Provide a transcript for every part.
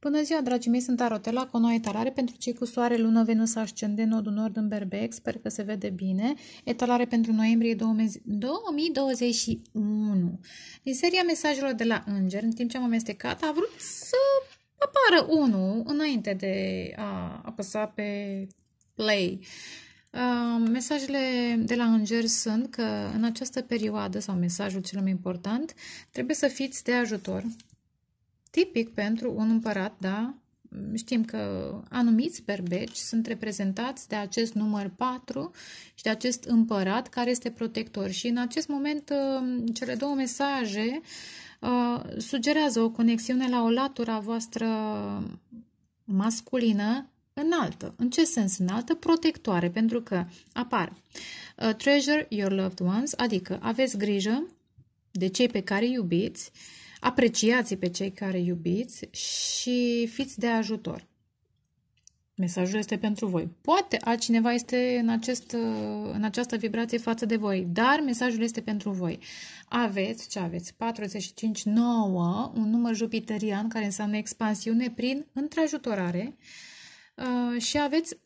Bună ziua, dragii mei, sunt Arotela cu o nouă etalare pentru cei cu soare, lună, venus, ascende, nodul nord în berbec, sper că se vede bine. Etalare pentru noiembrie 2021. Din seria mesajelor de la Înger, în timp ce am amestecat, a vrut să apară unul înainte de a apăsa pe play. Uh, mesajele de la îngeri sunt că în această perioadă, sau mesajul cel mai important, trebuie să fiți de ajutor, tipic pentru un împărat, da? Știm că anumiți berbeci sunt reprezentați de acest număr 4 și de acest împărat care este protector. Și în acest moment uh, cele două mesaje uh, sugerează o conexiune la o latura voastră masculină înaltă. În ce sens înaltă? Protectoare, pentru că apar uh, treasure your loved ones, adică aveți grijă de cei pe care iubiți, uh, apreciați pe cei care iubiți și fiți de ajutor. Mesajul este pentru voi. Poate altcineva este în, acest, în această vibrație față de voi, dar mesajul este pentru voi. Aveți, ce aveți? 45-9, un număr jupiterian care înseamnă expansiune prin întrajutorare uh, și aveți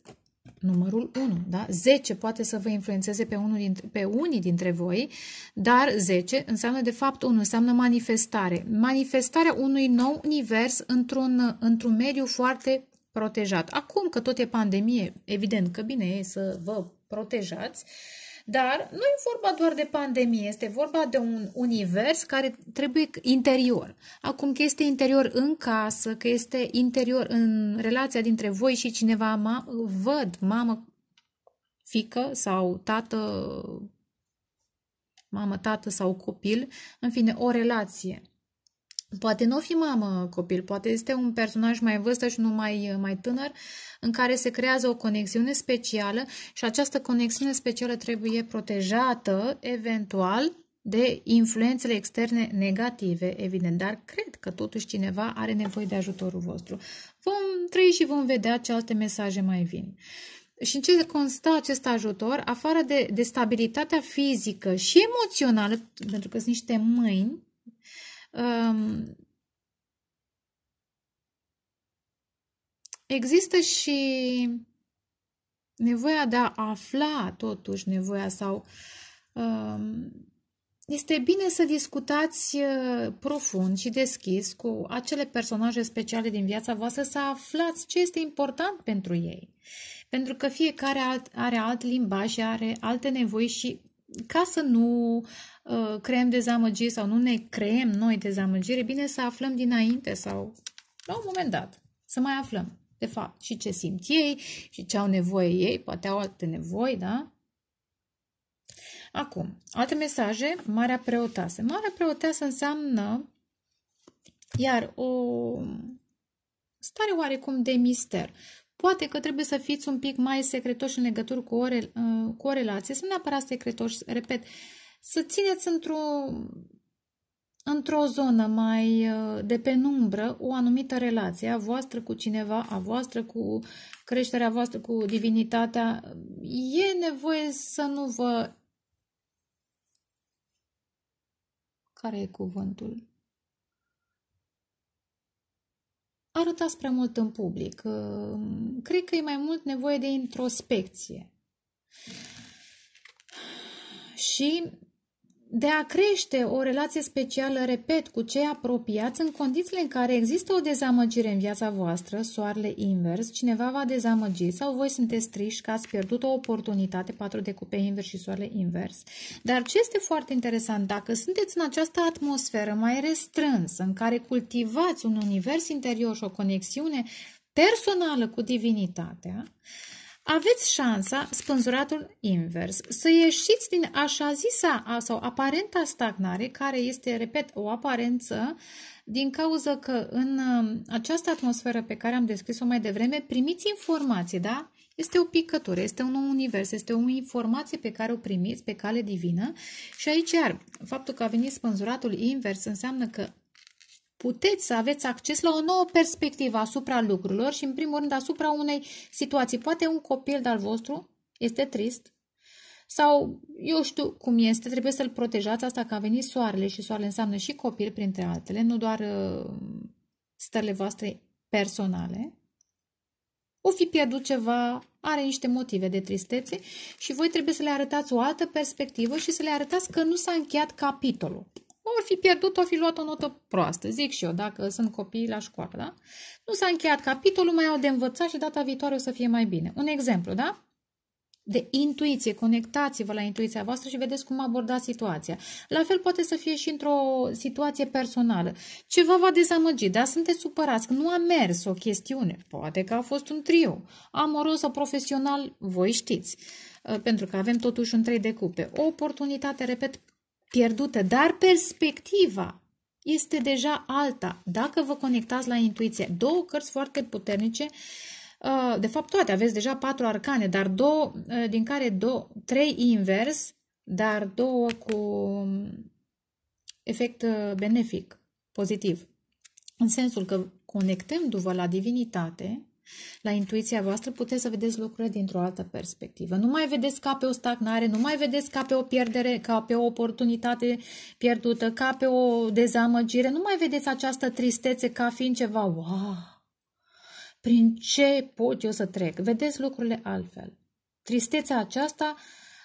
numărul 1. Da? 10 poate să vă influențeze pe, unul dintre, pe unii dintre voi, dar 10 înseamnă de fapt 1, înseamnă manifestare. Manifestarea unui nou univers într-un, într-un mediu foarte protejat. Acum că tot e pandemie, evident că bine e să vă protejați, uh, dar nu e vorba doar de pandemie, este vorba de un univers care trebuie interior. Acum că este interior în casă, că este interior în relația dintre voi și cineva, ma- văd mamă, fică sau tată, mamă, tată sau copil, în fine, o relație Poate nu o fi mamă copil, poate este un personaj mai vârstă și nu mai, mai tânăr, în care se creează o conexiune specială și această conexiune specială trebuie protejată eventual de influențele externe negative, evident, dar cred că totuși cineva are nevoie de ajutorul vostru. Vom trăi și vom vedea ce alte mesaje mai vin. Și în ce constă acest ajutor, afară de, de stabilitatea fizică și emoțională, pentru că sunt niște mâini Există și nevoia de a afla totuși nevoia sau este bine să discutați ă, profund și deschis cu acele personaje speciale din viața voastră, să aflați ce este important pentru ei. Pentru că fiecare alt, are alt limbaj și are alte nevoi și ca să nu uh, creăm dezamăgiri sau nu ne creăm noi e bine să aflăm dinainte sau la un moment dat, să mai aflăm, de fapt, și ce simt ei și ce au nevoie ei, poate au alte nevoi, da? Acum, alte mesaje, Marea Preoteasă. Marea Preoteasă înseamnă, iar, o stare oarecum de mister. Poate că trebuie să fiți un pic mai secretoși în legătură cu o, re, uh, cu o relație, să nu neapărat secretoși, repet, să țineți într-o într-o zonă mai uh, de penumbră o anumită relație a voastră cu cineva, a voastră cu creșterea voastră, cu divinitatea. E nevoie să nu vă... Care e cuvântul? arătați prea mult în public. Uh, cred că e mai mult nevoie de introspecție. Și de a crește o relație specială, repet, cu cei apropiați în condițiile în care există o dezamăgire în viața voastră, soarele invers, cineva va dezamăgi sau voi sunteți triși că ați pierdut o oportunitate, patru de cupe invers și soarele invers. Dar ce este foarte interesant, dacă sunteți în această atmosferă mai restrânsă, în care cultivați un univers interior și o conexiune personală cu divinitatea, aveți șansa, spânzuratul invers, să ieșiți din așa zisa sau aparenta stagnare, care este, repet, o aparență, din cauza că în um, această atmosferă pe care am descris-o mai devreme, primiți informații, da? Este o picătură, este un nou univers, este o informație pe care o primiți pe cale divină și aici iar faptul că a venit spânzuratul invers înseamnă că puteți să aveți acces la o nouă perspectivă asupra lucrurilor și, în primul rând, asupra unei situații. Poate un copil de-al vostru este trist sau eu știu cum este, trebuie să-l protejați asta că a venit soarele și soarele înseamnă și copil, printre altele, nu doar uh, stările voastre personale. O fi pierdut ceva, are niște motive de tristețe și voi trebuie să le arătați o altă perspectivă și să le arătați că nu s-a încheiat capitolul. Ori fi pierdut, ori fi luat o notă proastă, zic și eu, dacă sunt copii la școală, da? Nu s-a încheiat capitolul, mai au de învățat și data viitoare o să fie mai bine. Un exemplu, da? de intuiție, conectați-vă la intuiția voastră și vedeți cum abordați situația. La fel poate să fie și într-o situație personală. Ceva v-a dezamăgit, dar sunteți supărați că nu a mers o chestiune. Poate că a fost un trio, amoros sau profesional, voi știți. Pentru că avem totuși un trei de cupe. O oportunitate, repet, pierdută, dar perspectiva este deja alta. Dacă vă conectați la intuiție, două cărți foarte puternice, uh, de fapt toate, aveți deja patru arcane, dar două, uh, din care două, trei invers, dar două cu um, efect uh, benefic, pozitiv. În sensul că conectându-vă la divinitate, la intuiția voastră puteți să vedeți lucrurile dintr-o altă perspectivă. Nu mai vedeți ca pe o stagnare, nu mai vedeți ca pe o pierdere, ca pe o oportunitate pierdută, ca pe o dezamăgire. Nu mai vedeți această tristețe ca fiind ceva, wow, prin ce pot eu să trec. Vedeți lucrurile altfel. Tristețea aceasta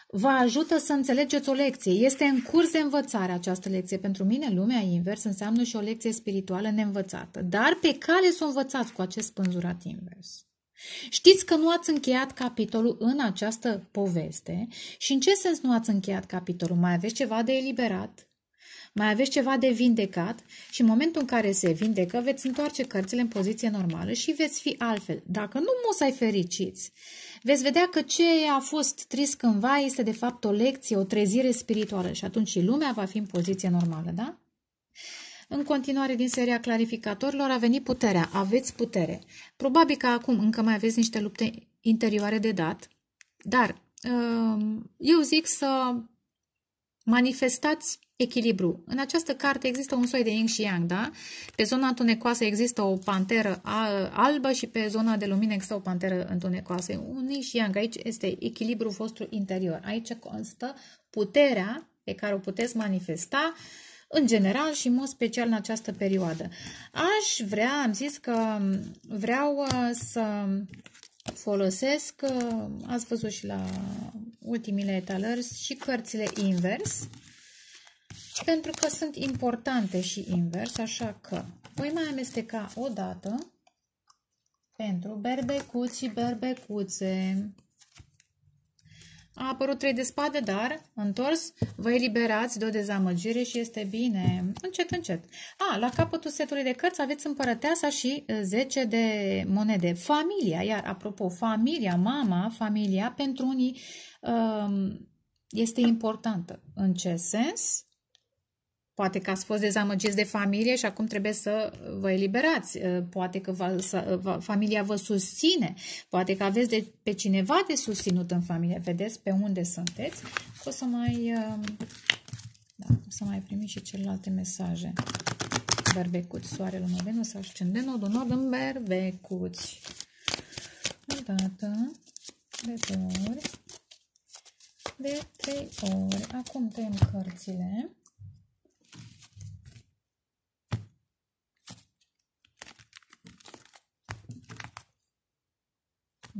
vă ajută să înțelegeți o lecție. Este în curs de învățare această lecție. Pentru mine, lumea invers înseamnă și o lecție spirituală neînvățată, dar pe cale să o învățați cu acest spânzurat invers. Știți că nu ați încheiat capitolul în această poveste și în ce sens nu ați încheiat capitolul? Mai aveți ceva de eliberat? Mai aveți ceva de vindecat și în momentul în care se vindecă veți întoarce cărțile în poziție normală și veți fi altfel. Dacă nu, musai să ai fericiți veți vedea că ce a fost trist cândva este de fapt o lecție, o trezire spirituală și atunci și lumea va fi în poziție normală, da? În continuare din seria clarificatorilor a venit puterea, aveți putere. Probabil că acum încă mai aveți niște lupte interioare de dat, dar ă, eu zic să manifestați echilibru. În această carte există un soi de yin și yang, da? Pe zona întunecoasă există o panteră albă și pe zona de lumină există o panteră întunecoasă. Un yin și yang, aici este echilibru vostru interior. Aici constă puterea pe care o puteți manifesta în general și în mod special în această perioadă. Aș vrea, am zis că vreau uh, să folosesc, ați văzut și la ultimile etalări, și cărțile invers, pentru că sunt importante și invers, așa că voi mai amesteca o dată pentru berbecuți și berbecuțe. A apărut trei de spade, dar, întors, vă eliberați de o dezamăgire și este bine. Încet, încet. A, la capătul setului de cărți aveți împărăteasa și 10 de monede. Familia, iar, apropo, familia, mama, familia, pentru unii ă, este importantă. În ce sens? Poate că ați fost dezamăgiți de familie și acum trebuie să vă eliberați. Uh, poate că va, să, va, familia vă susține. Poate că aveți de, pe cineva de susținut în familie. Vedeți pe unde sunteți. O să mai, um, da, o să mai primiți și celelalte mesaje. Berbecuți, soarele în Venus, ascendent, nodul nord în berbecuți. O dată, de două ori, de trei ori. Acum tăiem cărțile.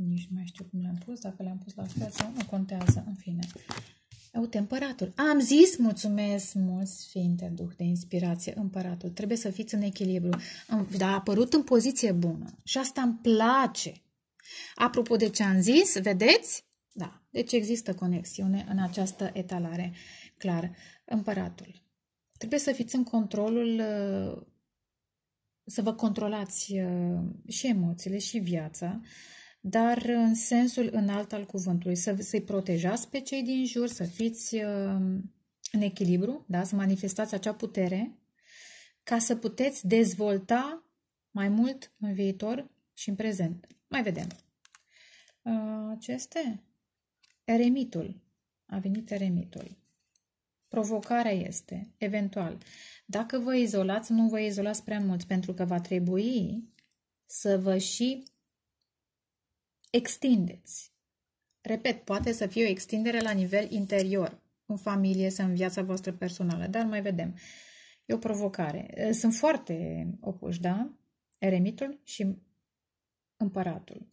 Nici nu mai știu cum le-am pus, dacă le-am pus la fel sau nu contează, în fine. Uite, împăratul. Am zis, mulțumesc mult, Sfinte Duh de inspirație, împăratul. Trebuie să fiți în echilibru. Dar a apărut în poziție bună. Și asta îmi place. Apropo de ce am zis, vedeți? Da, deci există conexiune în această etalare. Clar, împăratul. Trebuie să fiți în controlul, uh, să vă controlați uh, și emoțiile și viața dar în sensul înalt al cuvântului, să, să-i protejați pe cei din jur, să fiți uh, în echilibru, da? să manifestați acea putere, ca să puteți dezvolta mai mult în viitor și în prezent. Mai vedem. Aceste? Uh, eremitul. A venit eremitul. Provocarea este, eventual, dacă vă izolați, nu vă izolați prea mult, pentru că va trebui să vă și Extindeți. Repet, poate să fie o extindere la nivel interior, în familie sau în viața voastră personală, dar mai vedem. E o provocare. Eh, sunt foarte opuși, da? Eremitul și împăratul.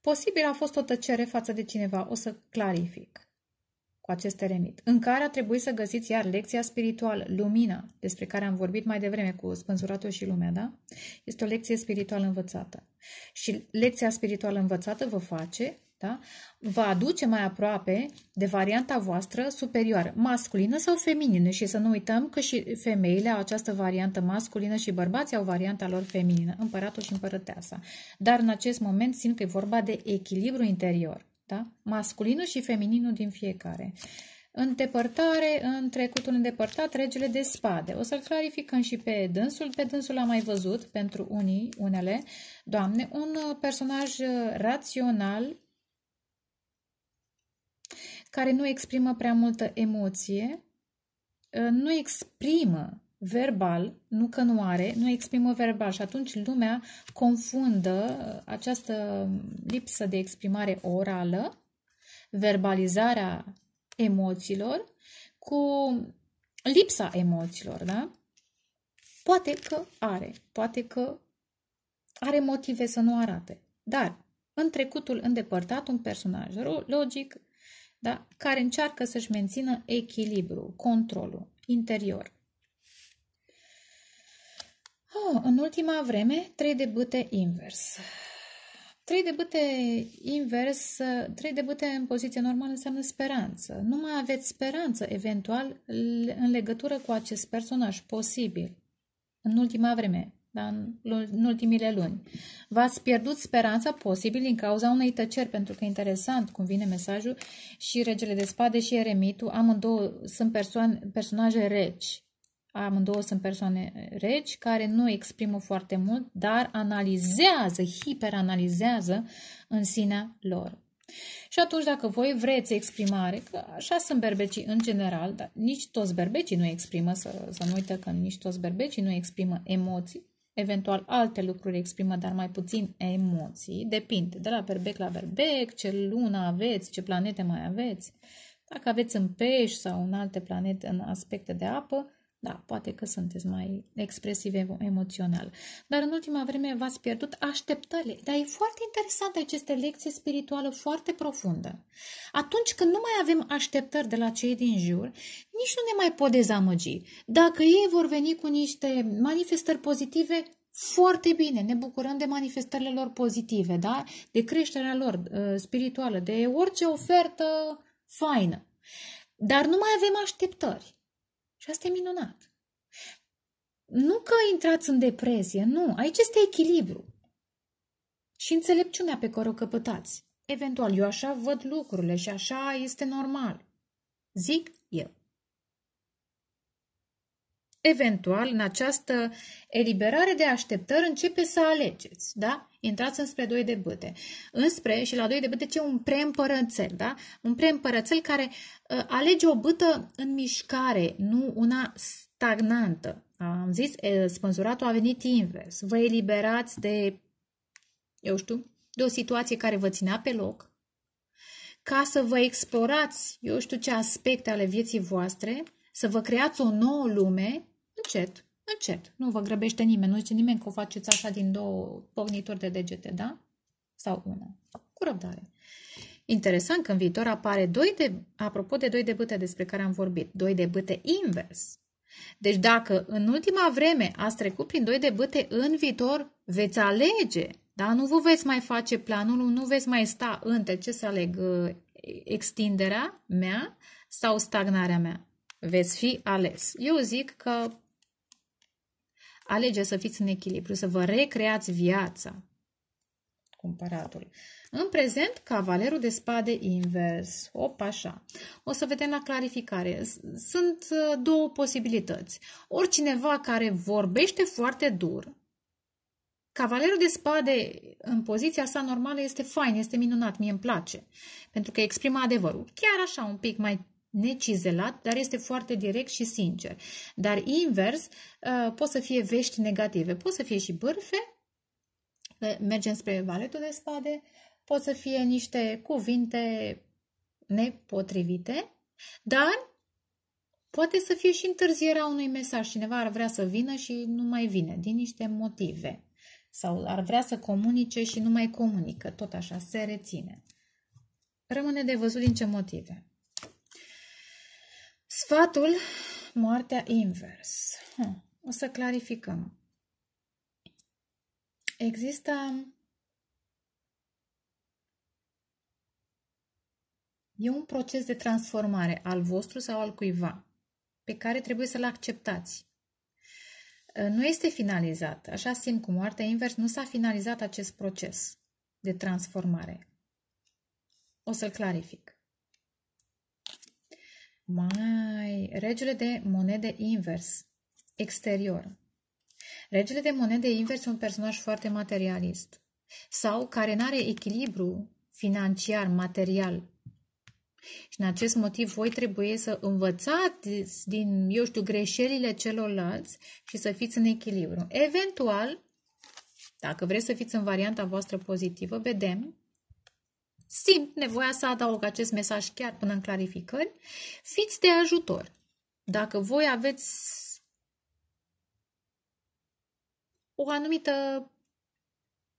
Posibil a fost o tăcere față de cineva, o să clarific cu acest eremit, în care a trebuit să găsiți iar lecția spirituală, lumina, despre care am vorbit mai devreme cu spânzuratul și lumea, da? Este o lecție spirituală învățată. Și lecția spirituală învățată vă face, da? Vă aduce mai aproape de varianta voastră superioară, masculină sau feminină. Și să nu uităm că și femeile au această variantă masculină și bărbații au varianta lor feminină, împăratul și împărăteasa. Dar în acest moment simt că e vorba de echilibru interior da? masculinul și femininul din fiecare. Îndepărtare, în trecutul îndepărtat, regele de spade. O să-l clarificăm și pe dânsul. Pe dânsul am mai văzut, pentru unii, unele, doamne, un uh, personaj uh, rațional care nu exprimă prea multă emoție, uh, nu exprimă verbal, nu că nu are, nu exprimă verbal și atunci lumea confundă uh, această lipsă de exprimare orală, verbalizarea emoțiilor, cu lipsa emoțiilor, da? Poate că are, poate că are motive să nu arate, dar în trecutul îndepărtat un personaj logic da, care încearcă să-și mențină echilibru, controlul interior Oh, în ultima vreme, trei debute invers. Trei debute invers, trei debute în poziție normală înseamnă speranță. Nu mai aveți speranță, eventual, în legătură cu acest personaj, posibil. În ultima vreme, dar în ultimile luni. V-ați pierdut speranța, posibil, din cauza unei tăceri, pentru că interesant cum vine mesajul și regele de spade și eremitul, amândouă sunt persoane, personaje reci amândouă sunt persoane reci care nu exprimă foarte mult, dar analizează, hiperanalizează în sinea lor. Și atunci, dacă voi vreți exprimare, că așa sunt berbecii în general, dar nici toți berbecii nu exprimă, să, să nu uită că nici toți berbecii nu exprimă emoții, eventual alte lucruri exprimă, dar mai puțin emoții, depinde de la berbec la berbec, ce lună aveți, ce planete mai aveți. Dacă aveți în pești sau în alte planete, în aspecte de apă, da, poate că sunteți mai expresive emoțional. Dar în ultima vreme v-ați pierdut așteptările. Dar e foarte interesantă această lecție spirituală foarte profundă. Atunci când nu mai avem așteptări de la cei din jur, nici nu ne mai pot dezamăgi. Dacă ei vor veni cu niște manifestări pozitive, foarte bine, ne bucurăm de manifestările lor pozitive, da? de creșterea lor uh, spirituală, de orice ofertă faină. Dar nu mai avem așteptări. Și asta e minunat. Nu că intrați în depresie, nu. Aici este echilibru. Și înțelepciunea pe care o căpătați. Eventual, eu așa văd lucrurile și așa este normal. Zic eu. Eventual, în această eliberare de așteptări începe să alegeți, da? Intrați înspre doi de bâte. Înspre și la doi de bâte ce un preîmpărățel, da? Un preîmpărățel care uh, alege o bâtă în mișcare, nu una stagnantă. Am zis, spânzuratul a venit invers. Vă eliberați de, eu știu, de o situație care vă ținea pe loc, ca să vă explorați, eu știu ce aspecte ale vieții voastre, să vă creați o nouă lume Încet, încet. Nu vă grăbește nimeni. Nu zice nimeni că o faceți așa din două pornituri de degete, da? Sau una. Cu răbdare. Interesant că în viitor apare doi de, apropo de doi de bâte despre care am vorbit, doi de bâte invers. Deci dacă în ultima vreme ați trecut prin doi de bâte, în viitor veți alege, da? Nu vă veți mai face planul, nu veți mai sta între ce să aleg ă, extinderea mea sau stagnarea mea. Veți fi ales. Eu zic că Alege să fiți în echilibru, să vă recreați viața. împăratul. În prezent, cavalerul de spade invers. Opa, așa. O să vedem la clarificare. Sunt uh, două posibilități. Oricineva care vorbește foarte dur, Cavalerul de spade în poziția sa normală este fain, este minunat, mie îmi place, pentru că exprimă adevărul. Chiar așa, un pic mai necizelat, dar este foarte direct și sincer. Dar invers, ă, pot să fie vești negative. Pot să fie și bârfe, ă, mergem spre valetul de spade, pot să fie niște cuvinte nepotrivite, dar poate să fie și întârzierea unui mesaj. Cineva ar vrea să vină și nu mai vine, din niște motive. Sau ar vrea să comunice și nu mai comunică, tot așa, se reține. Rămâne de văzut din ce motive. Sfatul, moartea invers. O să clarificăm. Există E un proces de transformare al vostru sau al cuiva pe care trebuie să-l acceptați. Uh, nu este finalizat. Așa simt cu moartea invers, nu s-a finalizat acest proces de transformare. O să-l clarific. Mai, regele de monede invers, exterior. Regele de monede invers e un personaj foarte materialist sau care nu are echilibru financiar, material. Și în acest motiv voi trebuie să învățați din, eu știu, greșelile celorlalți și să fiți în echilibru. Eventual, dacă vreți să fiți în varianta voastră pozitivă, vedem simt nevoia să adaug acest mesaj chiar până în clarificări, fiți de ajutor. Dacă voi aveți o anumită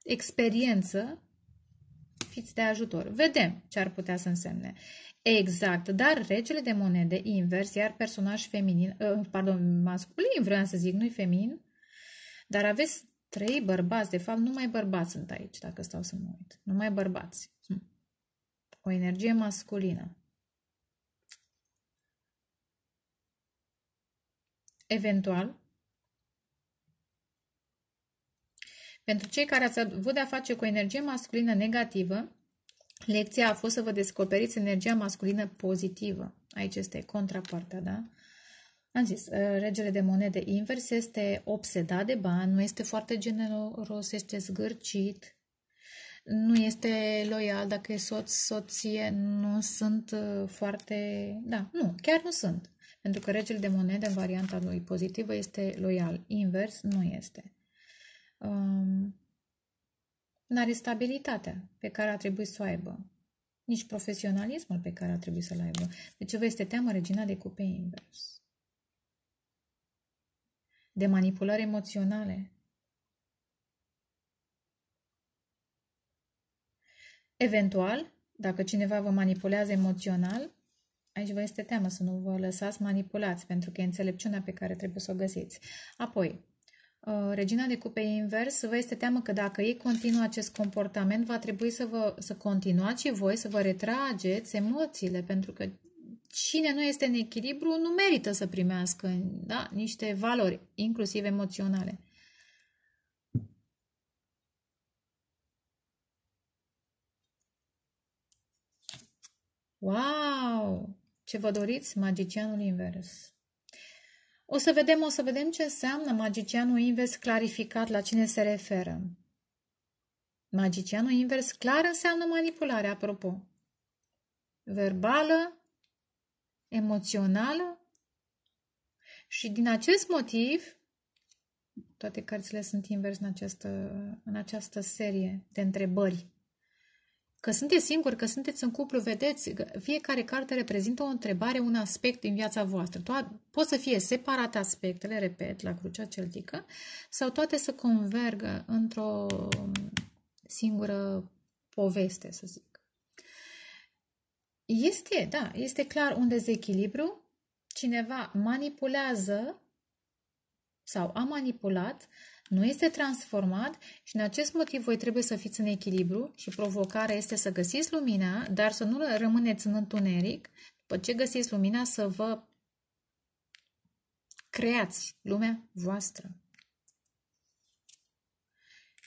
experiență, fiți de ajutor. Vedem ce ar putea să însemne. Exact, dar regele de monede invers, iar personaj feminin, uh, pardon, masculin, vreau să zic, nu-i feminin, dar aveți trei bărbați, de fapt numai bărbați sunt aici, dacă stau să mă uit, numai bărbați. Hm o energie masculină. Eventual, pentru cei care ați avut de-a face cu energie masculină negativă, lecția a fost să vă descoperiți energia masculină pozitivă. Aici este contrapartea, da? Am zis, uh, regele de monede invers este obsedat de bani, nu este foarte generos, este zgârcit, nu este loial, dacă e soț, soție, nu sunt uh, foarte... Da, nu, chiar nu sunt. Pentru că regele de monede în varianta lui pozitivă este loial, invers nu este. Um, N-are stabilitatea pe care ar trebui să o aibă, nici profesionalismul pe care ar trebui să-l aibă. Deci vă este teamă regina de cupe invers. De manipulări emoționale, Eventual, dacă cineva vă manipulează emoțional, aici vă este teamă să nu vă lăsați manipulați, pentru că e înțelepciunea pe care trebuie să o găsiți. Apoi, uh, regina de cupe invers, vă este teamă că dacă ei continuă acest comportament, va trebui să, vă, să continuați și voi să vă retrageți emoțiile, pentru că cine nu este în echilibru nu merită să primească da? niște valori, inclusiv emoționale. Wow! Ce vă doriți? Magicianul invers. O să vedem, o să vedem ce înseamnă magicianul invers clarificat, la cine se referă. Magicianul invers clar înseamnă manipulare, apropo. Verbală, emoțională și din acest motiv, toate cărțile sunt invers în această, în această serie de întrebări. Că sunteți singuri, că sunteți în cuplu, vedeți, fiecare carte reprezintă o întrebare, un aspect din viața voastră. Toa, pot să fie separate aspectele, repet, la crucea celtică, sau toate să convergă într-o um, singură poveste, să zic. Este, da, este clar un dezechilibru. Cineva manipulează sau a manipulat uh, nu este transformat și în acest motiv voi trebuie să fiți în echilibru și provocarea este să găsiți lumina, dar să nu rămâneți în întuneric. După ce găsiți lumina, să vă creați lumea voastră.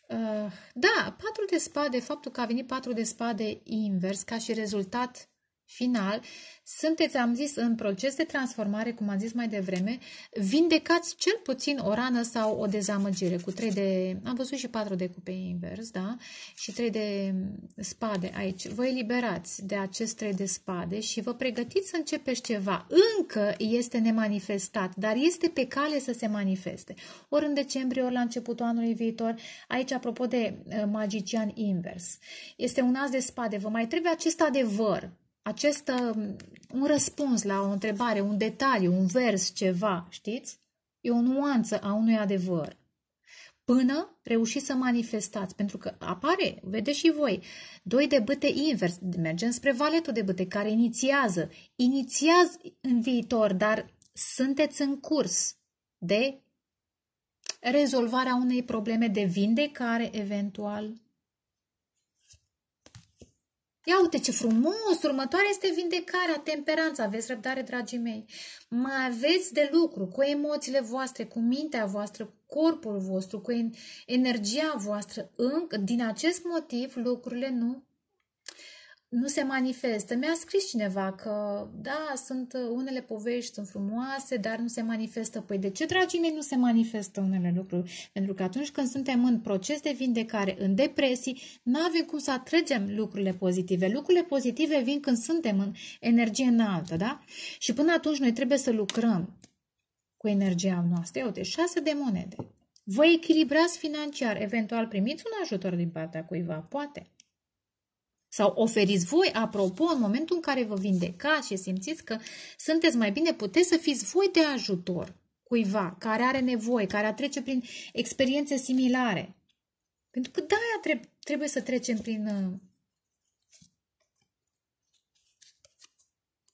Uh, da, patru de spade, faptul că a venit patru de spade invers ca și rezultat final, sunteți, am zis, în proces de transformare, cum am zis mai devreme, vindecați cel puțin o rană sau o dezamăgire cu 3 de, am văzut și 4 de cupe invers, da? Și 3 de mm, spade aici. Vă eliberați de acest 3 de spade și vă pregătiți să începeți ceva. Încă este nemanifestat, dar este pe cale să se manifeste. Ori în decembrie, ori la începutul anului viitor. Aici, apropo de eh, magician invers. Este un as de spade. Vă mai trebuie acest adevăr acest um, un răspuns la o întrebare, un detaliu, un vers, ceva, știți? E o nuanță a unui adevăr. Până reușiți să manifestați, pentru că apare, vedeți și voi, doi de bâte invers, mergem spre valetul de bâte, care inițiază, inițiază în viitor, dar sunteți în curs de rezolvarea unei probleme de vindecare eventual Ia uite ce frumos! Următoarea este vindecarea, temperanța. Aveți răbdare, dragii mei. Mai aveți de lucru cu emoțiile voastre, cu mintea voastră, cu corpul vostru, cu energia voastră. Din acest motiv, lucrurile nu nu se manifestă. Mi-a scris cineva că, da, sunt uh, unele povești sunt frumoase, dar nu se manifestă. Păi de ce, dragii mei, nu se manifestă unele lucruri? Pentru că atunci când suntem în proces de vindecare, în depresii, nu avem cum să atragem lucrurile pozitive. Lucrurile pozitive vin când suntem în energie înaltă, da? Și până atunci noi trebuie să lucrăm cu energia noastră. Eu de șase de monede. Vă echilibrați financiar, eventual primiți un ajutor din partea cuiva, poate sau oferiți voi, apropo, în momentul în care vă vindecați și simțiți că sunteți mai bine, puteți să fiți voi de ajutor cuiva care are nevoie, care a trece prin experiențe similare. Pentru că de aia trebuie să trecem prin, uh,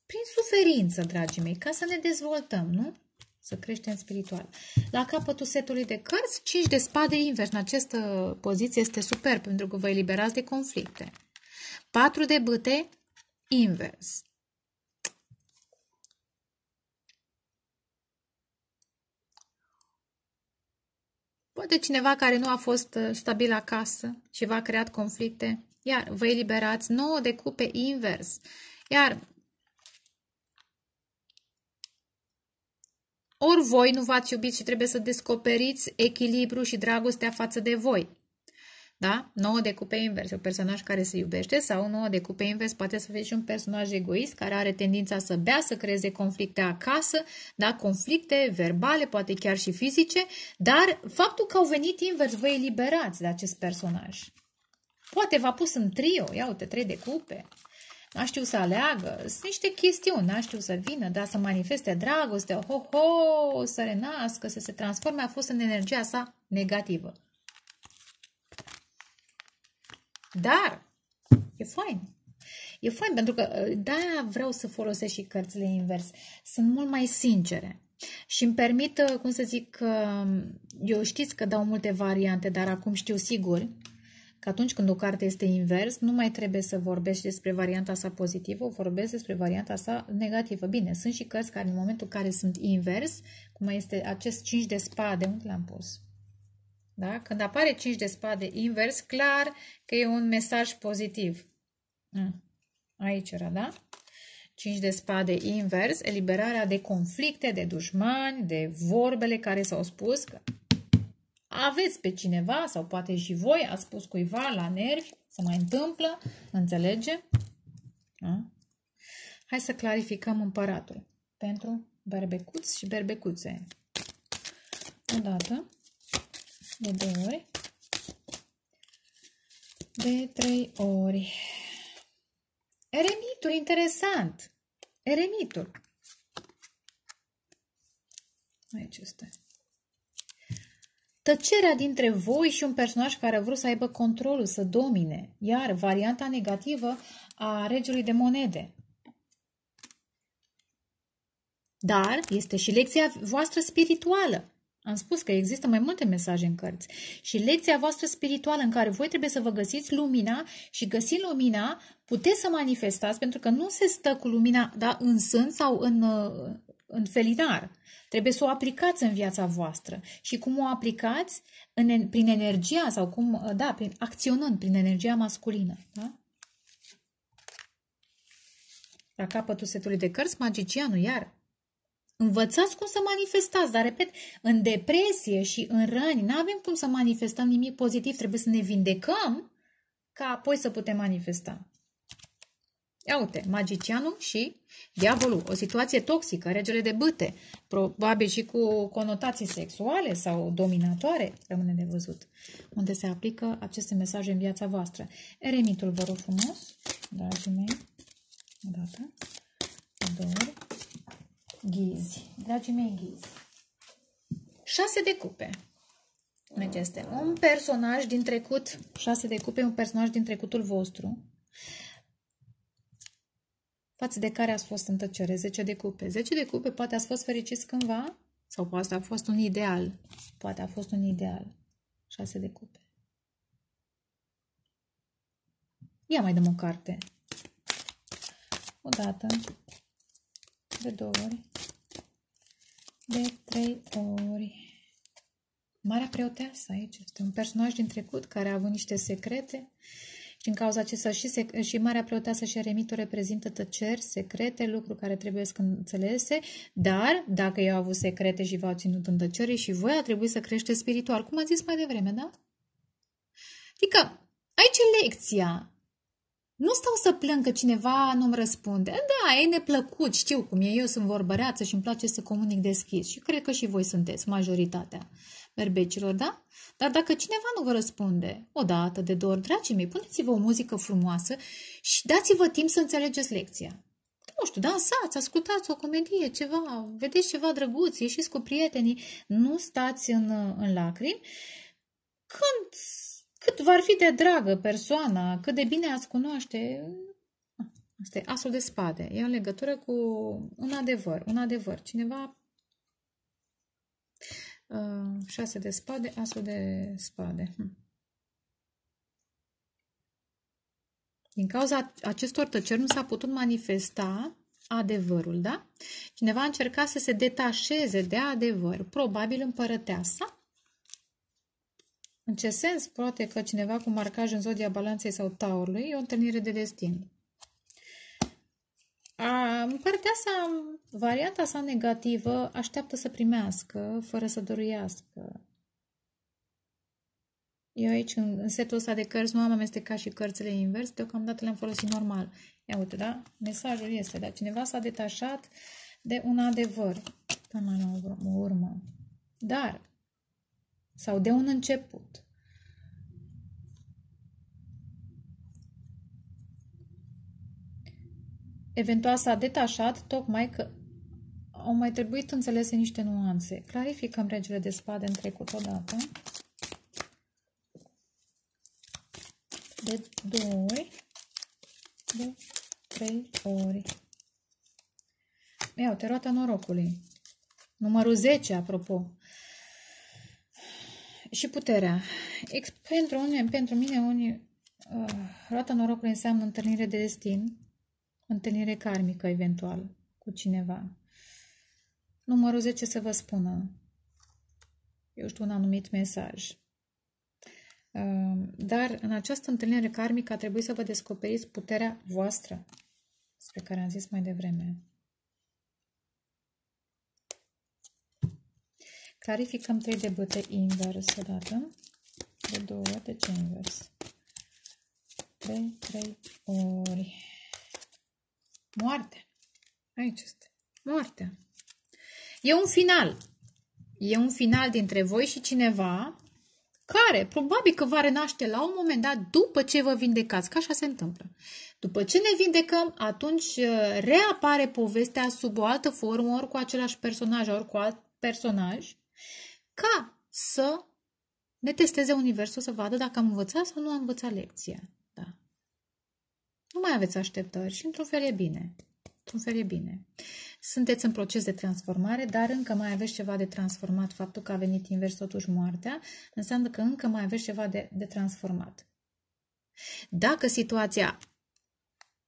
prin suferință, dragii mei, ca să ne dezvoltăm, nu? Să creștem spiritual. La capătul setului de cărți, 5 de spade invers. În această poziție este super pentru că vă eliberați de conflicte. 4 de bâte invers. Poate cineva care nu a fost uh, stabil acasă și v-a creat conflicte, iar vă eliberați 9 de cupe invers. Iar ori voi nu v-ați iubit și trebuie să descoperiți echilibru și dragostea față de voi. Da? 9 de cupe invers, un personaj care se iubește sau 9 de cupe invers poate să fie și un personaj egoist care are tendința să bea, să creeze conflicte acasă, da? conflicte verbale, poate chiar și fizice, dar faptul că au venit invers vă eliberați de acest personaj. Poate v-a pus în trio, ia uite, 3 de cupe, n-a știu să aleagă, sunt niște chestiuni, n-a știu să vină, dar să manifeste dragoste, ho-ho, să renască, să se transforme, a fost în energia sa negativă. Dar e fain. E fain pentru că da, vreau să folosesc și cărțile invers. Sunt mult mai sincere. Și îmi permit, uh, cum să zic, um, eu știți că dau multe variante, dar acum știu sigur că atunci când o carte este invers, nu mai trebuie să vorbești despre varianta sa pozitivă, vorbesc despre varianta sa negativă. Bine, sunt și cărți care în momentul în care sunt invers, cum este acest 5 de spade, unde l-am pus? Da? Când apare 5 de spade invers, clar că e un mesaj pozitiv. Mm. Aici era, da? 5 de spade invers, eliberarea de conflicte, de dușmani, de vorbele care s-au spus că aveți pe cineva sau poate și voi, a spus cuiva la nervi, se mai întâmplă, înțelege? Da? Hai să clarificăm împăratul pentru berbecuți și berbecuțe. Odată de 2 ori, de 3 ori. Eremitul, interesant! Eremitul. Aici este. Tăcerea dintre voi și un personaj care a vrut să aibă controlul, să domine. Iar varianta negativă a regelui de monede. Dar este și lecția voastră spirituală. Am spus că există mai multe mesaje în cărți și lecția voastră spirituală în care voi trebuie să vă găsiți lumina și găsind lumina puteți să manifestați pentru că nu se stă cu lumina da, în sân sau în, uh, în felinar. Trebuie să o aplicați în viața voastră și cum o aplicați în, prin energia sau cum, uh, da, prin, acționând prin energia masculină. Da? La capătul setului de cărți, magicianul iar Învățați cum să manifestați, dar repet, în depresie și în răni nu avem cum să manifestăm nimic pozitiv, trebuie să ne vindecăm ca apoi să putem manifesta. Ia uite, magicianul și diavolul, o situație toxică, regele de bâte, probabil și cu conotații sexuale sau dominatoare, rămâne de văzut, unde se aplică aceste mesaje în viața voastră. Eremitul, vă rog frumos, dragii mei, o dată, două ghizi, dragii mei ghizi. Șase de cupe. Deci este un personaj din trecut, șase de cupe, un personaj din trecutul vostru, față de care ați fost în tăcere, zece de cupe. Zece de cupe, poate ați fost fericiți cândva, sau poate a fost un ideal. Poate a fost un ideal. Șase de cupe. Ia mai dăm o carte. O dată de două ori, de trei ori. Marea preoteasă aici este un personaj din trecut care a avut niște secrete și în cauza acesta și, sec- și Marea Preoteasă și Eremitul reprezintă tăceri, secrete, lucruri care trebuie să înțelese, dar dacă eu au avut secrete și v-au ținut în tăcere și voi a trebuit să creșteți spiritual, cum am zis mai devreme, da? Adică, aici e lecția. Nu stau să plâng că cineva nu-mi răspunde. Da, e neplăcut, știu cum e, eu sunt vorbăreață și îmi place să comunic deschis și cred că și voi sunteți majoritatea berbecilor, da? Dar dacă cineva nu vă răspunde, o dată de două ori, dragii mei, puneți-vă o muzică frumoasă și dați-vă timp să înțelegeți lecția. Nu știu, dansați, ascultați o comedie, ceva, vedeți ceva drăguț, ieșiți cu prietenii, nu stați în, în lacrimi. Când cât va fi de dragă persoana, cât de bine ați cunoaște, asta e asul de spade. E în legătură cu un adevăr, un adevăr. Cineva, uh, șase de spade, asul de spade. Hm. Din cauza acestor tăceri nu s-a putut manifesta adevărul, da? Cineva a încercat să se detașeze de adevăr, probabil împărăteasa, în ce sens poate că cineva cu marcaj în zodia balanței sau taurului e o întâlnire de destin? A, în partea sa, varianta sa negativă așteaptă să primească fără să dăruiască. Eu aici, în, în setul ăsta de cărți, nu am amestecat și cărțile invers, deocamdată le-am folosit normal. Ia uite, da? Mesajul este, da? Cineva s-a detașat de un adevăr. Până la urmă. Dar, sau de un început. Eventual s-a detașat tocmai că au mai trebuit înțelese niște nuanțe. Clarificăm regele de spade în trecut odată. De doi de trei ori. Ia uite, roata norocului. Numărul 10, apropo. Și puterea. Ex pentru, unii, pentru mine, unii, uh, roata norocului înseamnă întâlnire de destin, întâlnire karmică, eventual, cu cineva. Numărul 10 să vă spună, eu știu, un anumit mesaj. Uh, dar în această întâlnire karmică a trebuit să vă descoperiți puterea voastră, despre care am zis mai devreme. Clarificăm 3 de bâte invers dată. De două, de ce invers? 3, 3 ori. Moarte. Aici este. Moartea. E un final. E un final dintre voi și cineva care probabil că va renaște la un moment dat după ce vă vindecați, că așa se întâmplă. După ce ne vindecăm, atunci uh, reapare povestea sub o altă formă, ori cu același personaj, ori cu alt personaj, ca să ne testeze universul să vadă dacă am învățat sau nu am învățat lecția. Da. Nu mai aveți așteptări și într-un fel e bine. Într-un fel e bine. Sunteți în proces de transformare, dar încă mai aveți ceva de transformat. Faptul că a venit invers totuși moartea înseamnă că încă mai aveți ceva de, de transformat. Dacă situația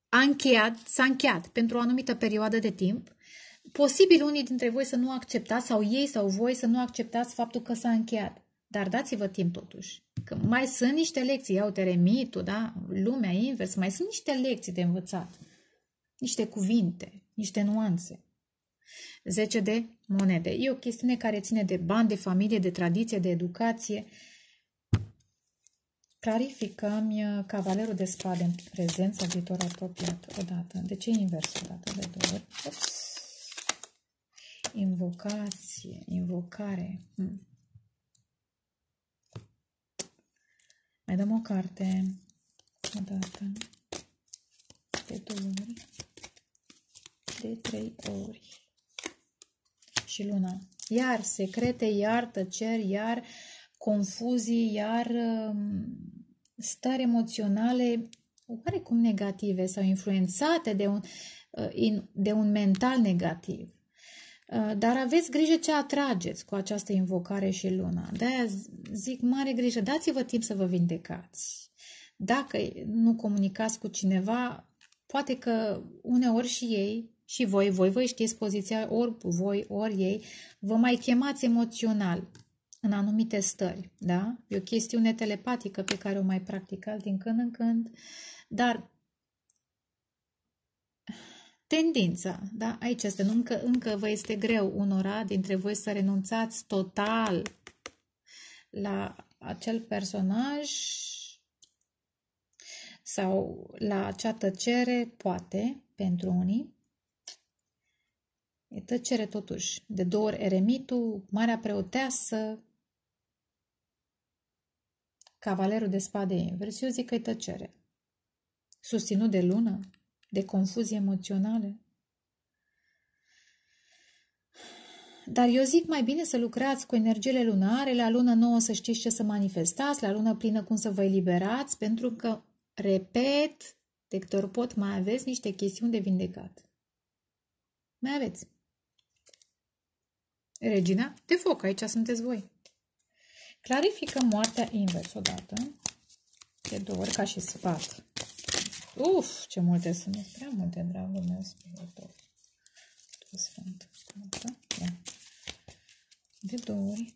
a încheiat, s-a încheiat pentru o anumită perioadă de timp, Posibil unii dintre voi să nu acceptați sau ei sau voi să nu acceptați faptul că s-a încheiat. Dar dați-vă timp totuși. Că mai sunt niște lecții, iau teremitul, da? lumea invers, mai sunt niște lecții de învățat. Niște cuvinte, niște nuanțe. 10 de monede. E o chestiune care ține de bani, de familie, de tradiție, de educație. Clarificăm uh, cavalerul de spade în prezența sau viitor apropiat odată. De ce invers odată de două ori? Ops. Invocație, invocare. Hmm. Mai dăm o carte. O dată. De două ori. De trei ori. Și luna. Iar secrete, iar tăceri, iar confuzii, iar um, stări emoționale oarecum negative sau influențate de un, uh, de un mental negativ. Uh, dar aveți grijă ce atrageți cu această invocare și luna. de zic mare grijă, dați-vă timp să vă vindecați. Dacă nu comunicați cu cineva, poate că uneori și ei și voi, voi voi știți poziția ori voi, ori ei, vă mai chemați emoțional în anumite stări, da? E o chestiune telepatică pe care o mai practicați din când în când, dar Tendința, da? Aici este, nu încă, încă vă este greu unora dintre voi să renunțați total la acel personaj sau la acea tăcere, poate, pentru unii. E tăcere totuși. De două ori eremitul, marea preoteasă, cavalerul de spade invers. Eu zic că e tăcere. Susținut de lună, de confuzie emoțională? Dar eu zic mai bine să lucrați cu energiile lunare, la lună nouă să știți ce să manifestați, la lună plină cum să vă eliberați, pentru că, repet, de câte ori pot, mai aveți niște chestiuni de vindecat. Mai aveți. Regina de foc, aici sunteți voi. Clarificăm moartea invers odată, de două ori ca și sfat. Uf, ce multe sunt. Prea multe, dragul meu, spiritul. Sfânt. Ia. Da. De două ori.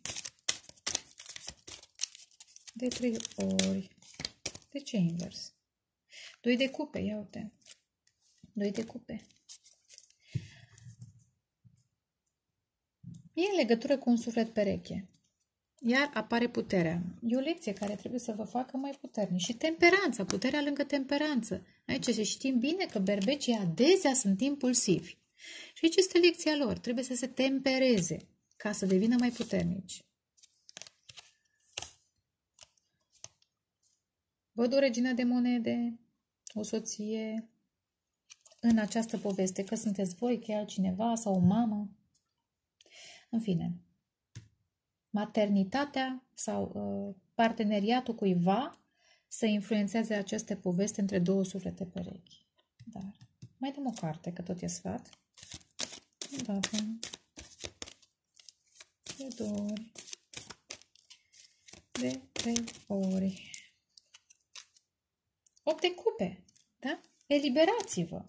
De trei ori. De ce invers? Doi de cupe, ia uite. Doi de cupe. E în legătură cu un suflet pereche. Iar apare puterea. E o lecție care trebuie să vă facă mai puternici. Și temperanța, puterea lângă temperanță. Aici se știm bine că berbecii adesea sunt impulsivi. Și aici este lecția lor. Trebuie să se tempereze ca să devină mai puternici. Văd o regină de monede, o soție în această poveste, că sunteți voi, chiar cineva sau o mamă. În fine, maternitatea sau uh, parteneriatul cuiva să influențeze aceste povesti între două suflete perechi. Dar mai dăm o carte, că tot e sfat. Da, de două ori. De trei ori. Opt de cupe, da? Eliberați-vă!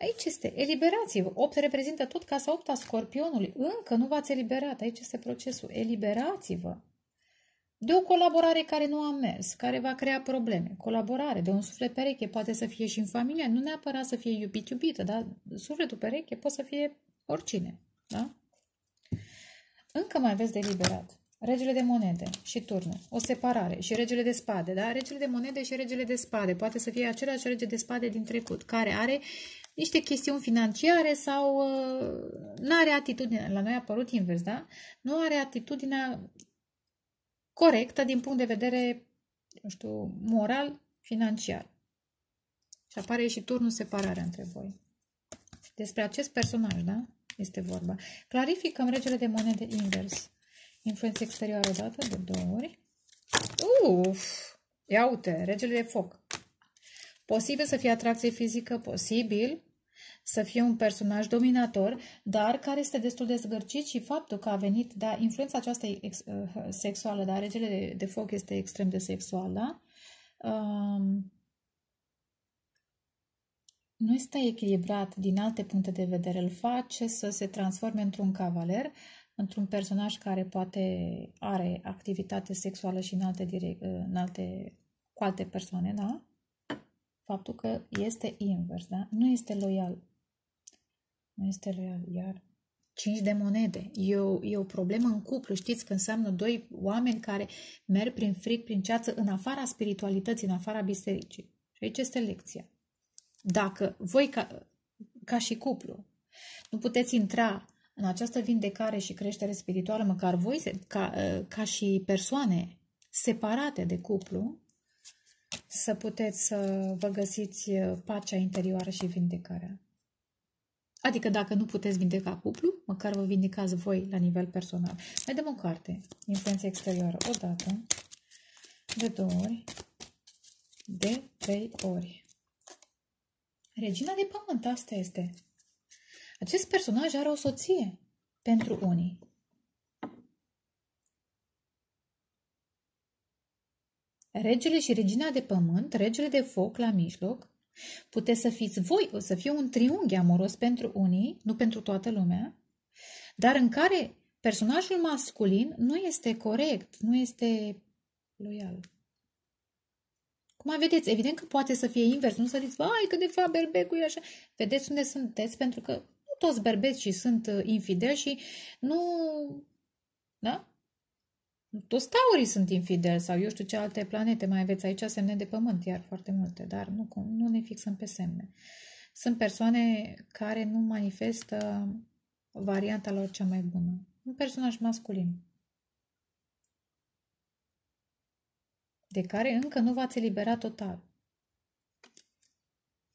Aici este, eliberați-vă. 8 reprezintă tot casa 8 a scorpionului. Încă nu v-ați eliberat. Aici este procesul. Eliberați-vă de o colaborare care nu a mers, care va crea probleme. Colaborare de un suflet pereche poate să fie și în familie, nu neapărat să fie iubit-iubită, dar sufletul pereche poate să fie oricine. Da? Încă mai aveți de liberat. Regele de monede și turnul, o separare și regele de spade, da? Regele de monede și regele de spade, poate să fie același rege de spade din trecut, care are niște chestiuni financiare sau uh, nu are atitudinea, la noi a apărut invers, da? Nu are atitudinea corectă din punct de vedere, nu știu, moral, financiar. Și apare și turnul separare între voi. Despre acest personaj, da? Este vorba. Clarificăm regele de monede invers. Influență exterioară dată de două ori. Uf! Ia uite, regele de foc. Posibil să fie atracție fizică, posibil să fie un personaj dominator, dar care este destul de zgârcit și faptul că a venit, da, influența aceasta ex, uh, sexuală, dar regele de, de foc este extrem de sexuală, da? Um, nu este echilibrat din alte puncte de vedere, îl face să se transforme într-un cavaler, într-un personaj care poate are activitate sexuală și în alte, direct, uh, în alte cu alte persoane, da? Faptul că este invers, da? Nu este loial nu este loial. Iar 5 de monede. E o, e o problemă în cuplu. Știți că înseamnă doi oameni care merg prin fric, prin ceață, în afara spiritualității, în afara bisericii. Și aici este lecția. Dacă voi, ca, ca și cuplu, nu puteți intra în această vindecare și creștere spirituală, măcar voi, ca, ca și persoane separate de cuplu, să puteți să vă găsiți pacea interioară și vindecarea. Adică dacă nu puteți vindeca cuplu, măcar vă vindecați voi la nivel personal. Mai dăm o carte. Influența exterioară. O dată, de două ori, de trei ori. Regina de pământ, asta este. Acest personaj are o soție pentru unii. Regele și regina de pământ, regele de foc la mijloc, Puteți să fiți voi, o să fie un triunghi amoros pentru unii, nu pentru toată lumea, dar în care personajul masculin nu este corect, nu este loial. Cum vedeți, evident că poate să fie invers, nu să zici, vai, că de fapt berbecul e așa. Vedeți unde sunteți, pentru că nu toți berbecii sunt uh, infideli și nu... Da? toți taurii sunt infideli sau eu știu ce alte planete, mai aveți aici semne de pământ, iar foarte multe, dar nu, nu ne fixăm pe semne. Sunt persoane care nu manifestă varianta lor cea mai bună. Un personaj masculin. De care încă nu v-ați eliberat total.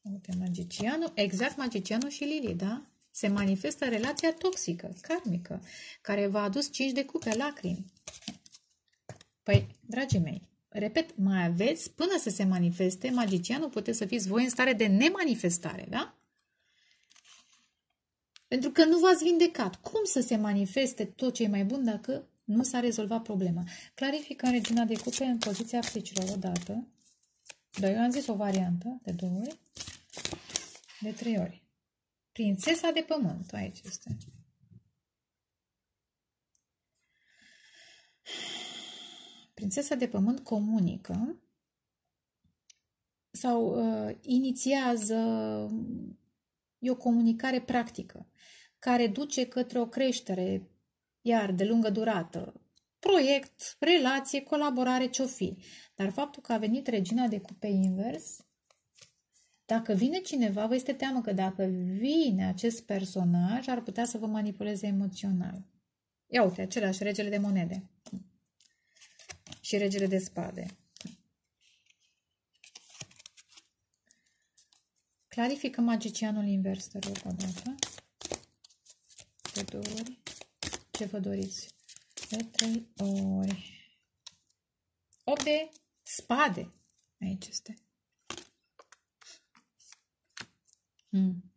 Uite, magicianul, exact magicianul și Lili, da? Se manifestă relația toxică, karmică, care v-a adus cinci de cupe lacrimi. Păi, dragii mei, repet, mai aveți până să se manifeste magicianul, puteți să fiți voi în stare de nemanifestare, da? Pentru că nu v-ați vindecat. Cum să se manifeste tot ce e mai bun dacă nu s-a rezolvat problema? Clarificare regina de cupe în poziția fricilor odată. eu am zis o variantă de două ori, de trei ori. Prințesa de pământ, aici este. Prințesa de Pământ comunică sau uh, inițiază um, e o comunicare practică care duce către o creștere, iar de lungă durată, proiect, relație, colaborare, ce-o fi. Dar faptul că a venit regina de cupe invers, dacă vine cineva, vă este teamă că dacă vine acest personaj, ar putea să vă manipuleze emoțional. Ia uite, același regele de monede și regele de spade. Clarificăm magicianul invers, te rog, o dată. De două ori. Ce vă doriți? De trei ori. 8 de spade. Aici este. Hmm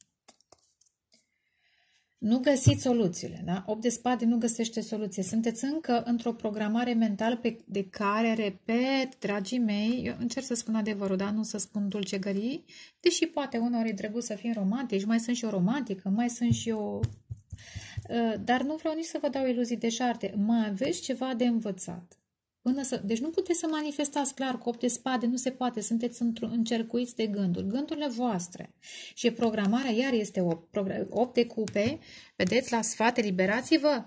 nu găsiți soluțiile, da? 8 de spade nu găsește soluție. Sunteți încă într-o programare mentală pe, de care, repet, dragii mei, eu încerc să spun adevărul, da? Nu să spun dulcegării, deși poate uneori e drăguț să fim romantici, mai sunt și eu romantică, mai sunt și eu... Uh, dar nu vreau nici să vă dau iluzii de șarte. Mai aveți ceva de învățat. Până să... Deci nu puteți să manifestați clar cu de spade, nu se poate, sunteți încercuiți de gânduri, gândurile voastre. Și programarea iar este 8, 8 de cupe, vedeți, la sfat, eliberați-vă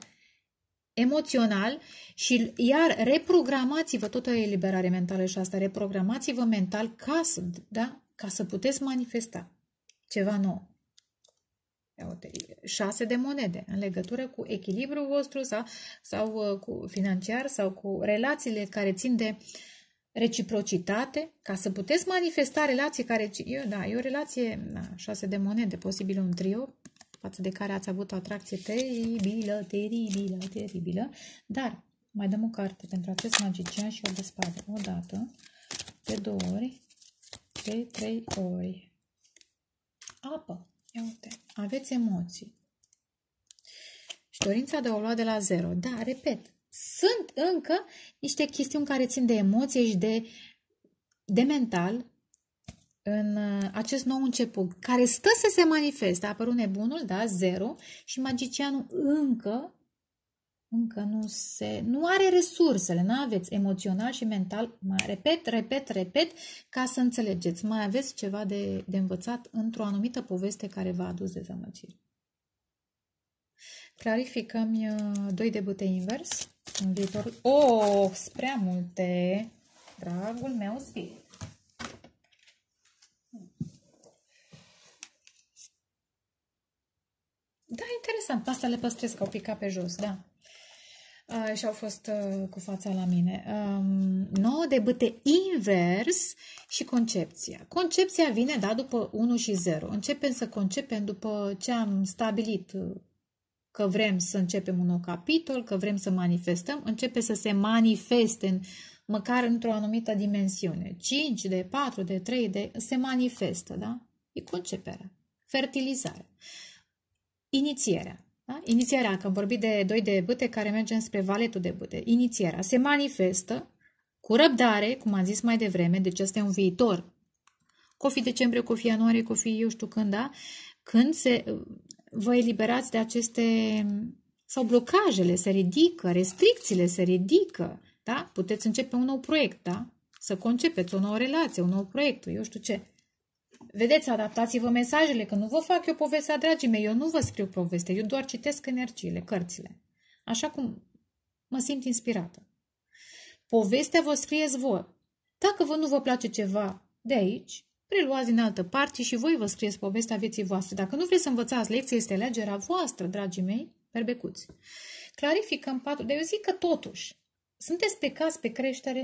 emoțional și iar reprogramați-vă, tot o eliberare mentală și asta, reprogramați-vă mental ca să, da? ca să puteți manifesta ceva nou uite, șase de monede în legătură cu echilibrul vostru sau, sau uh, cu financiar sau cu relațiile care țin de reciprocitate, ca să puteți manifesta relații care... Eu, da, e o relație, da, șase de monede, posibil un trio, față de care ați avut o atracție teribilă, teribilă, teribilă, dar mai dăm o carte pentru acest magician și o spate O dată, de două ori, de trei ori. Apă. Ia uite, aveți emoții. Și dorința de a o lua de la zero. Da, repet, sunt încă niște chestiuni care țin de emoție și de, de mental în uh, acest nou început, care stă să se manifeste. A apărut nebunul, da, zero, și magicianul încă încă nu se... Nu are resursele, nu aveți emoțional și mental. Mai repet, repet, repet, ca să înțelegeți. Mai aveți ceva de, de învățat într-o anumită poveste care v-a adus dezamăgiri. Clarificăm uh, doi de bute invers în viitor. Oh, prea multe! Dragul meu spirit! Da, interesant. Asta le păstrez că au picat pe jos, da. Uh, și au fost uh, cu fața la mine. Um, nouă de bâte invers și concepția. Concepția vine, da, după 1 și 0. Începem să concepem după ce am stabilit uh, că vrem să începem un nou capitol, că vrem să manifestăm, începe să se manifeste în, măcar într-o anumită dimensiune. 5, de 4, de 3, de, se manifestă, da? E conceperea, fertilizarea, inițierea. Da? Inițierea, că am vorbit de doi de bâte care mergem spre valetul de bâte. Inițierea se manifestă cu răbdare, cum am zis mai devreme, deci ăsta e un viitor. Cu fi decembrie, cu fi ianuarie, cu fi eu știu când, da? Când se, vă eliberați de aceste sau blocajele se ridică, restricțiile se ridică, da? Puteți începe un nou proiect, da? Să concepeți o nouă relație, un nou proiect, eu știu ce. Vedeți, adaptați-vă mesajele, că nu vă fac eu povestea, dragii mei, eu nu vă scriu poveste, eu doar citesc energiile, cărțile, așa cum mă simt inspirată. Povestea vă scrieți voi. Dacă vă nu vă place ceva de aici, preluați din altă parte și voi vă scrieți povestea vieții voastre. Dacă nu vreți să învățați lecție, este alegerea voastră, dragii mei, perbecuți. Clarificăm patru, dar eu zic că totuși, sunteți caz, pe creștere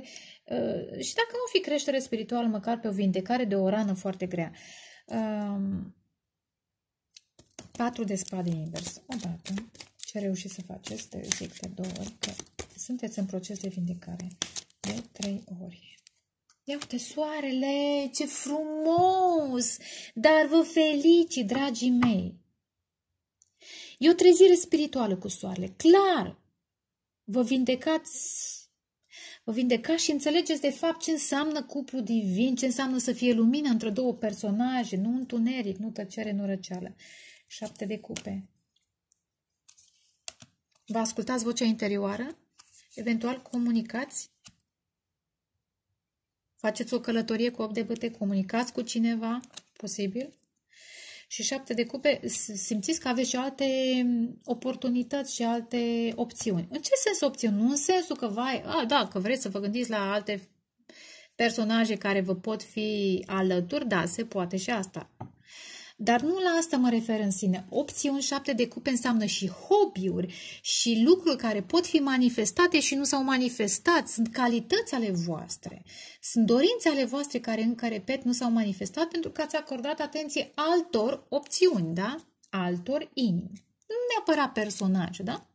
uh, și dacă nu fi creștere spirituală, măcar pe o vindecare de o rană foarte grea. Um, patru de spade invers. O dată. Ce reușiți să faceți? Te zic de două ori că sunteți în proces de vindecare. De trei ori. Ia uite soarele, ce frumos! Dar vă felicit, dragii mei! E o trezire spirituală cu soarele, clar! vă vindecați Vă vindecați și înțelegeți de fapt ce înseamnă cuplu divin, ce înseamnă să fie lumină între două personaje, nu întuneric, nu tăcere, nu răceală. Șapte de cupe. Vă ascultați vocea interioară? Eventual comunicați? Faceți o călătorie cu 8 de băte, comunicați cu cineva? Posibil? și șapte de cupe, simțiți că aveți și alte oportunități și alte opțiuni. În ce sens opțiuni? Nu în sensul că, vai, a, da, că vreți să vă gândiți la alte personaje care vă pot fi alături, da, se poate și asta. Dar nu la asta mă refer în sine. Opțiuni 7 de cupe înseamnă și hobby-uri și lucruri care pot fi manifestate și nu s-au manifestat. Sunt calități ale voastre. Sunt dorințe ale voastre care, încă repet, nu s-au manifestat pentru că ați acordat atenție altor opțiuni, da? Altor inimi. Nu neapărat personaje, da?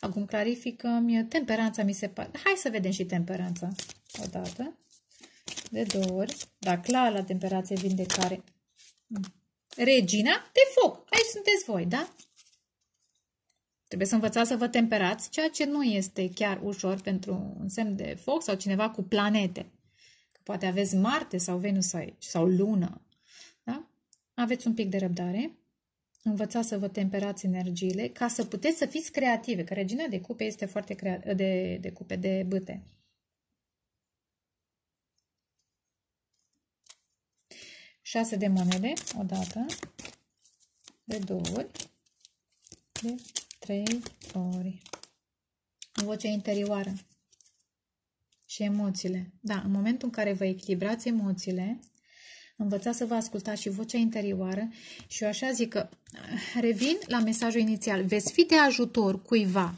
Acum clarificăm temperanța, mi se pare. Hai să vedem și temperanța o dată De două ori. Da, clar la temperație vindecare regina de foc. Aici sunteți voi, da? Trebuie să învățați să vă temperați, ceea ce nu este chiar ușor pentru un semn de foc sau cineva cu planete. Că poate aveți Marte sau Venus aici, sau Lună. Da? Aveți un pic de răbdare, învățați să vă temperați energiile ca să puteți să fiți creative, că regina de cupe este foarte crea- de, de cupe, de bâte 6 de monede, o dată, de două ori, de trei ori. Vocea interioară și emoțiile. Da, în momentul în care vă echilibrați emoțiile, învățați să vă ascultați și vocea interioară și eu așa zic că revin la mesajul inițial. Veți fi de ajutor cuiva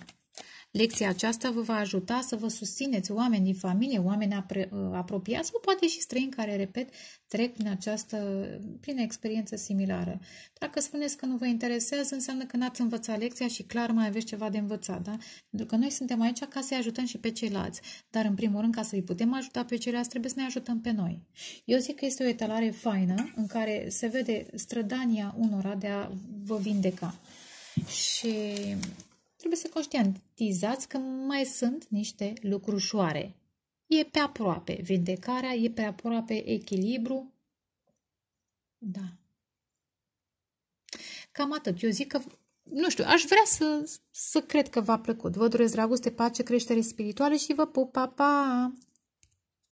Lecția aceasta vă va ajuta să vă susțineți oameni din familie, oameni ă, apropiați sau poate și străini care, repet, trec prin această, prin experiență similară. Dacă spuneți că nu vă interesează, înseamnă că n-ați învățat lecția și clar mai aveți ceva de învățat, da? Pentru că noi suntem aici ca să-i ajutăm și pe ceilalți, dar în primul rând ca să-i putem ajuta pe ceilalți trebuie să ne ajutăm pe noi. Eu zic că este o etalare faină în care se vede strădania unora de a vă vindeca. Și trebuie să conștientizați că mai sunt niște lucruri ușoare. E pe aproape vindecarea, e pe aproape echilibru. Da. Cam atât. Eu zic că, nu știu, aș vrea să, să cred că v-a plăcut. Vă doresc dragoste, pace, creștere spirituală și vă pup, pa, pa!